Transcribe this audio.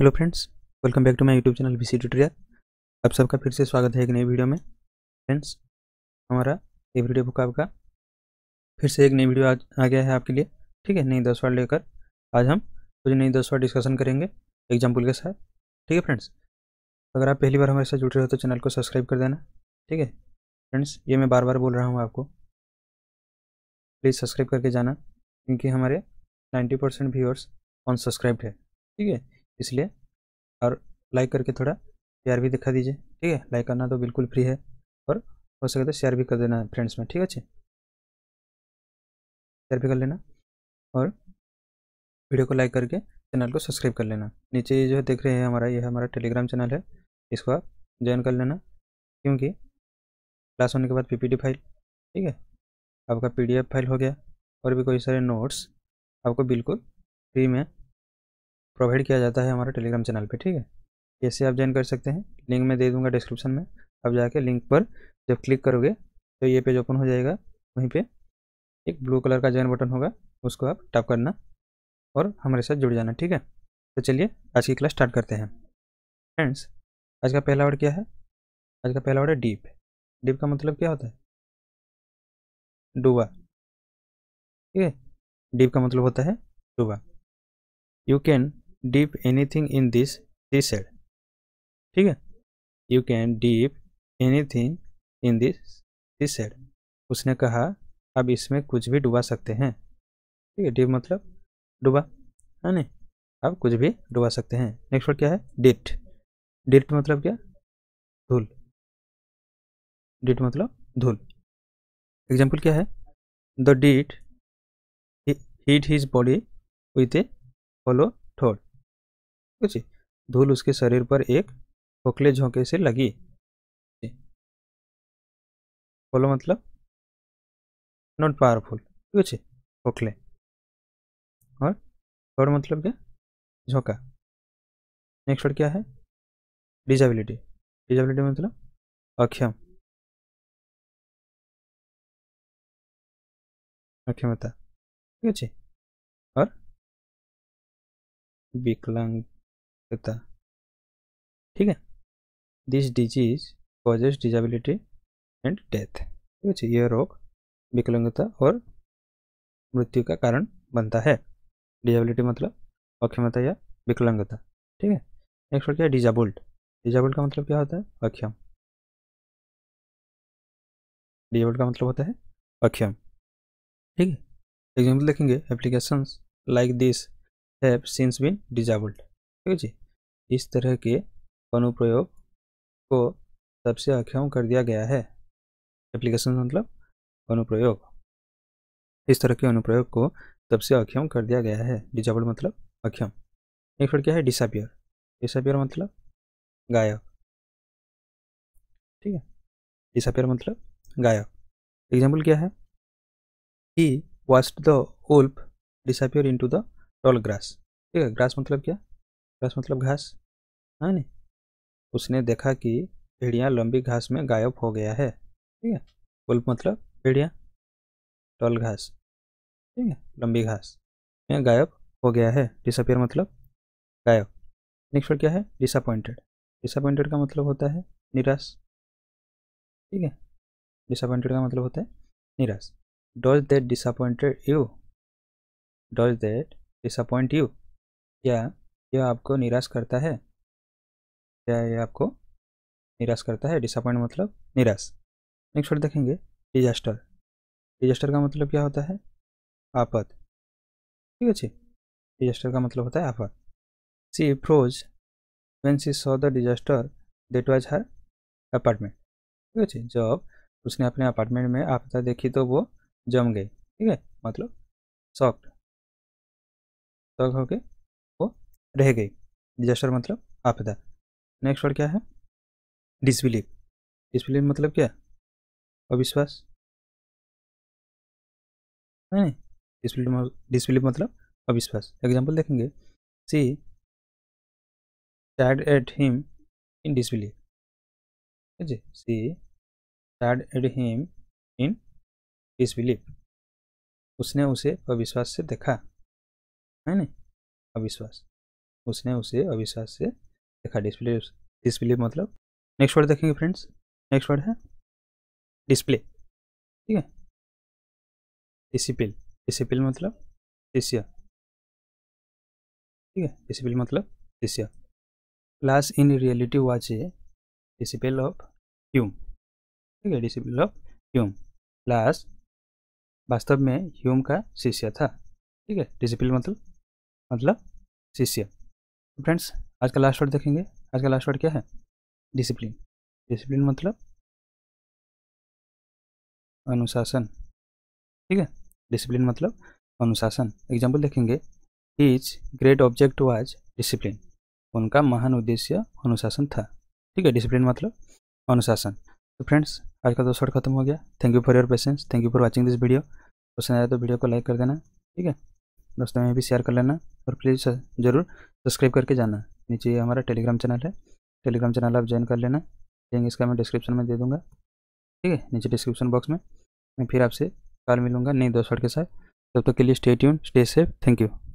hello friends welcome back to my YouTube channel C tutorial आप सबका फिर से स्वागत है एक नई वीडियो में फ्रेंड्स हमारा ये वीडियो बुक आपका फिर से एक नई वीडियो आज आ गया है आपके लिए ठीक है नई दस वर्ड लेकर आज हम कुछ नई दस वर्ड डिस्कशन करेंगे एग्जाम्पल के साथ ठीक है फ्रेंड्स अगर आप पहली बार हमारे साथ जुड़ रहे हो तो चैनल को सब्सक्राइब कर देना ठीक है फ्रेंड्स ये मैं बार बार बोल रहा हूँ आपको प्लीज़ सब्सक्राइब करके जाना क्योंकि हमारे नाइन्टी परसेंट व्यूअर्स अनसब्सक्राइब है ठीक है इसलिए और लाइक करके थोड़ा प्यार भी दिखा दीजिए ठीक है लाइक करना तो बिल्कुल फ्री है और हो सके तो शेयर भी कर देना फ्रेंड्स में ठीक है शेयर भी कर लेना और वीडियो को लाइक करके चैनल को सब्सक्राइब कर लेना नीचे ये जो है देख रहे हैं हमारा ये हमारा टेलीग्राम चैनल है इसको आप ज्वाइन कर लेना क्योंकि क्लास होने के बाद पीपीटी फाइल ठीक है आपका पीडीएफ फाइल हो गया और भी कई सारे नोट्स आपको बिल्कुल फ्री में प्रोवाइड किया जाता है हमारे टेलीग्राम चैनल पे ठीक है कैसे आप ज्वाइन कर सकते हैं लिंक मैं दे दूंगा डिस्क्रिप्शन में आप जाके लिंक पर जब क्लिक करोगे तो ये पेज ओपन हो जाएगा वहीं पे एक ब्लू कलर का ज्वाइन बटन होगा उसको आप टैप करना और हमारे साथ जुड़ जाना ठीक है तो चलिए आज की क्लास स्टार्ट करते हैं फ्रेंड्स आज का पहला वर्ड क्या है आज का पहला वर्ड है डीप डीप का मतलब क्या होता है डूबा ठीक है डीप का मतलब होता है डूबा you can deep thing in this she said ठीक है you can deep thing in this she said उसने कहा अब इसमें कुछ भी डुबा सकते हैं ठीक है डीप मतलब डुबा है हाँ नहीं अब कुछ भी डुबा सकते हैं नेक्स्ट वर्ड क्या है डिट डिट मतलब क्या धूल डिट मतलब धूल एग्जाम्पल क्या है the dit heat his body with a follow थोड कुछ धूल उसके शरीर पर एक खोखले झोंके से लगी बोलो मतलब नॉट पावरफुल ठीक है खोखले और थर्ड मतलब क्या झोंका नेक्स्ट वर्ड क्या है डिजेबिलिटी डिजेबिलिटी मतलब अक्षम अक्षमता ठीक है और विकलांग सकता ठीक है this disease causes disability and death ठीक है यह रोग विकलांगता और मृत्यु का कारण बनता है डिजेबिलिटी मतलब अक्षमता या विकलांगता ठीक है नेक्स्ट वर्ड क्या है डिजाबुल्ड डिजाबल्ड का मतलब क्या होता है अक्षम डिजेबल्ड का मतलब होता है अक्षम ठीक है एग्जाम्पल देखेंगे applications like this have since been disabled ठीक है जी मतलब इस तरह के अनुप्रयोग को सबसे अक्षम कर दिया गया है एप्लीकेशन मतलब अनुप्रयोग इस तरह के अनुप्रयोग को सबसे अक्षम कर दिया गया है डिजाबल मतलब अक्षम एक फिर क्या है डिसअपियर डिसअपियर मतलब गायब ठीक है डिसअपियर मतलब गायब एग्जाम्पल क्या है he watched the wolf disappear into the tall grass ठीक है ग्रास मतलब क्या ग्रास मतलब घास है हाँ नहीं उसने देखा कि भेड़िया लंबी घास में गायब हो गया है ठीक है गोल्फ मतलब भेड़िया टल घास ठीक है लंबी घास में गायब हो गया है डिसअपियर मतलब गायब नेक्स्ट वर्ड क्या है डिसअपॉइंटेड डिसअपॉइंटेड का मतलब होता है निराश ठीक है डिसअपॉइंटेड का मतलब होता है निराश does that disappointed you does that disappoint you या यह आपको निराश करता है क्या यह आपको निराश करता है डिसअपॉइंट मतलब निराश नेक्स्ट वर्ड देखेंगे डिजास्टर डिजास्टर का मतलब क्या होता है आपद ठीक है डिजास्टर का मतलब होता है आफत she froze when she saw the disaster that was her apartment ठीक है जब उसने अपने अपार्टमेंट में आपदा देखी तो वो जम गई ठीक है मतलब सॉक्ट हो होके रह गई डिजास्टर मतलब आपदा नेक्स्ट वर्ड क्या है डिसबिलीव डिसबिलीव मतलब क्या अविश्वास है नहीं डिसबिलीव मतलब, डिसबिलीव मतलब अविश्वास एग्जाम्पल देखेंगे सी टैड एट हिम इन डिसबिलीव ठीक है she stared at him in उसने उसे अविश्वास से देखा है नहीं अविश्वास उसने उसे अविश्वास से देखा डिस्प्ले डिस्प्ले मतलब नेक्स्ट वर्ड देखेंगे फ्रेंड्स नेक्स्ट वर्ड है डिस्प्ले ठीक है डिसिपिल डिसिपिल मतलब शिष्य ठीक है डिसिपिल मतलब शिष्य class in reality was a disciple of Hume ठीक है डिसिपल ऑफ ह्यूम क्लास वास्तव में ह्यूम का शिष्य था ठीक है डिसिपल मतलब मतलब शिष्य फ्रेंड्स आज का लास्ट वर्ड देखेंगे आज का लास्ट वर्ड क्या है डिसिप्लिन डिसिप्लिन मतलब अनुशासन ठीक है डिसिप्लिन मतलब अनुशासन एग्जाम्पल देखेंगे his great object was discipline उनका महान उद्देश्य अनुशासन था ठीक है डिसिप्लिन मतलब अनुशासन तो फ्रेंड्स आज का दोस्त तो शॉर्ट खत्म हो गया thank you for your patience thank you for watching this video पसंद आया तो वीडियो को लाइक कर देना ठीक है दोस्तों में भी शेयर कर लेना और प्लीज़ ज़रूर सब्सक्राइब करके जाना नीचे ये हमारा टेलीग्राम चैनल है टेलीग्राम चैनल आप ज्वाइन कर लेना लिंक इसका मैं डिस्क्रिप्शन में दे दूँगा ठीक है नीचे डिस्क्रिप्शन बॉक्स में मैं फिर आपसे कॉल मिलूँगा नई दोस्तों के साथ तब तक तो के लिए stay tuned stay safe thank you